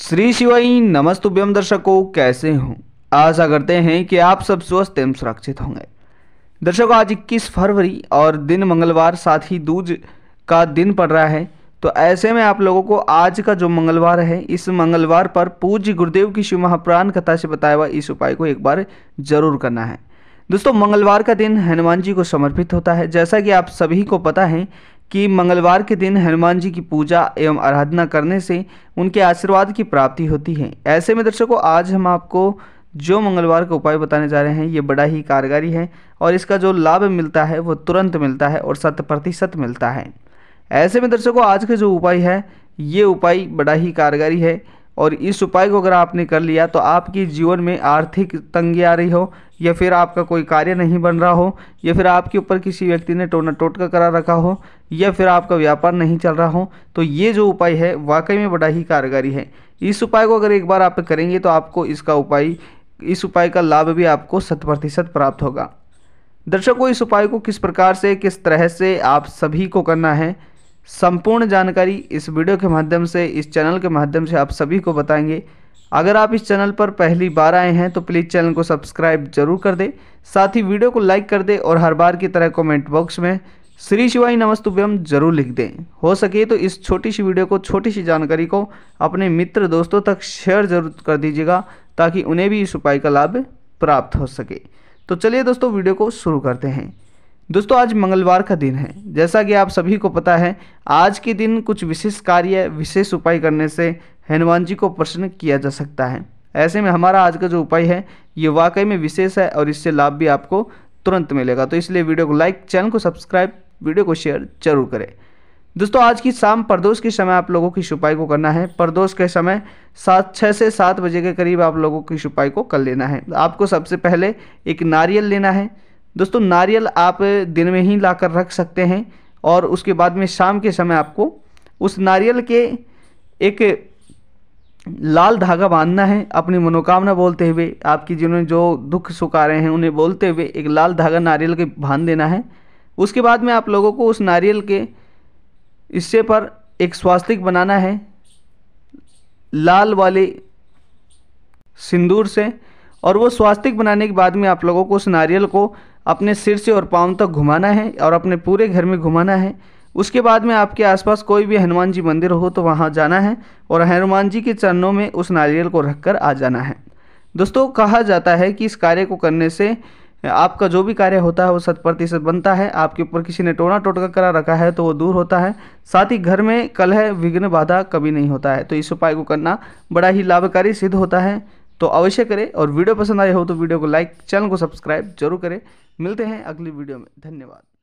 श्री शिवाई नमस्तुभ्यम दर्शकों कैसे हों आशा करते हैं कि आप सब स्वस्थ एवं सुरक्षित होंगे दर्शकों आज 21 फरवरी और दिन मंगलवार साथ ही दूज का दिन पड़ रहा है तो ऐसे में आप लोगों को आज का जो मंगलवार है इस मंगलवार पर पूज्य गुरुदेव की शिव महाप्राण कथा से बताया हुआ इस उपाय को एक बार जरूर करना है दोस्तों मंगलवार का दिन हनुमान जी को समर्पित होता है जैसा कि आप सभी को पता है कि मंगलवार के दिन हनुमान जी की पूजा एवं आराधना करने से उनके आशीर्वाद की प्राप्ति होती है ऐसे में दर्शकों आज हम आपको जो मंगलवार का उपाय बताने जा रहे हैं ये बड़ा ही कारगरी है और इसका जो लाभ मिलता है वो तुरंत मिलता है और शत प्रतिशत मिलता है ऐसे में दर्शकों आज का जो उपाय है ये उपाय बड़ा ही कारगरी है और इस उपाय को अगर आपने कर लिया तो आपकी जीवन में आर्थिक तंगी आ रही हो या फिर आपका कोई कार्य नहीं बन रहा हो या फिर आपके ऊपर किसी व्यक्ति ने टोना टोटका करा रखा हो या फिर आपका व्यापार नहीं चल रहा हो तो ये जो उपाय है वाकई में बड़ा ही कारगरी है इस उपाय को अगर एक बार आप करेंगे तो आपको इसका उपाय इस उपाय का लाभ भी आपको शत प्रतिशत प्राप्त होगा दर्शकों इस उपाय को किस प्रकार से किस तरह से आप सभी को करना है संपूर्ण जानकारी इस वीडियो के माध्यम से इस चैनल के माध्यम से आप सभी को बताएंगे अगर आप इस चैनल पर पहली बार आए हैं तो प्लीज़ चैनल को सब्सक्राइब जरूर कर दें साथ ही वीडियो को लाइक कर दें और हर बार की तरह कमेंट बॉक्स में श्री शिवाई नमस्तुभ्यम जरूर लिख दें हो सके तो इस छोटी सी वीडियो को छोटी सी जानकारी को अपने मित्र दोस्तों तक शेयर जरूर कर दीजिएगा ताकि उन्हें भी इस उपाय का लाभ प्राप्त हो सके तो चलिए दोस्तों वीडियो को शुरू करते हैं दोस्तों आज मंगलवार का दिन है जैसा कि आप सभी को पता है आज के दिन कुछ विशेष कार्य विशेष उपाय करने से हनुमान जी को प्रसन्न किया जा सकता है ऐसे में हमारा आज का जो उपाय है ये वाकई में विशेष है और इससे लाभ भी आपको तुरंत मिलेगा तो इसलिए वीडियो को लाइक चैनल को सब्सक्राइब वीडियो को शेयर जरूर करें दोस्तों आज की शाम प्रदोष के समय आप लोगों की छुपाई को करना है प्रदोष के समय सात छः से सात बजे के करीब आप लोगों की छुपाई को कर लेना है आपको सबसे पहले एक नारियल लेना है दोस्तों नारियल आप दिन में ही लाकर रख सकते हैं और उसके बाद में शाम के समय आपको उस नारियल के एक लाल धागा बांधना है अपनी मनोकामना बोलते हुए आपकी जिन्होंने जो दुख सुखा रहे हैं उन्हें बोलते हुए एक लाल धागा नारियल के बांध देना है उसके बाद में आप लोगों को उस नारियल के हिस्से पर एक स्वास्तिक बनाना है लाल वाले सिंदूर से और वो स्वास्तिक बनाने के बाद में आप लोगों को उस नारियल को अपने सिर से और पाँव तक घुमाना है और अपने पूरे घर में घुमाना है उसके बाद में आपके आसपास कोई भी हनुमान जी मंदिर हो तो वहाँ जाना है और हनुमान जी के चरणों में उस नारियल को रख कर आ जाना है दोस्तों कहा जाता है कि इस कार्य को करने से आपका जो भी कार्य होता है वो शत प्रतिशत बनता है आपके ऊपर किसी ने टोना टोटका करा रखा है तो वो दूर होता है साथ ही घर में कलह विघ्न बाधा कभी नहीं होता है तो इस उपाय को करना बड़ा ही लाभकारी सिद्ध होता है तो अवश्य करें और वीडियो पसंद आए हो तो वीडियो को लाइक चैनल को सब्सक्राइब जरूर करें मिलते हैं अगली वीडियो में धन्यवाद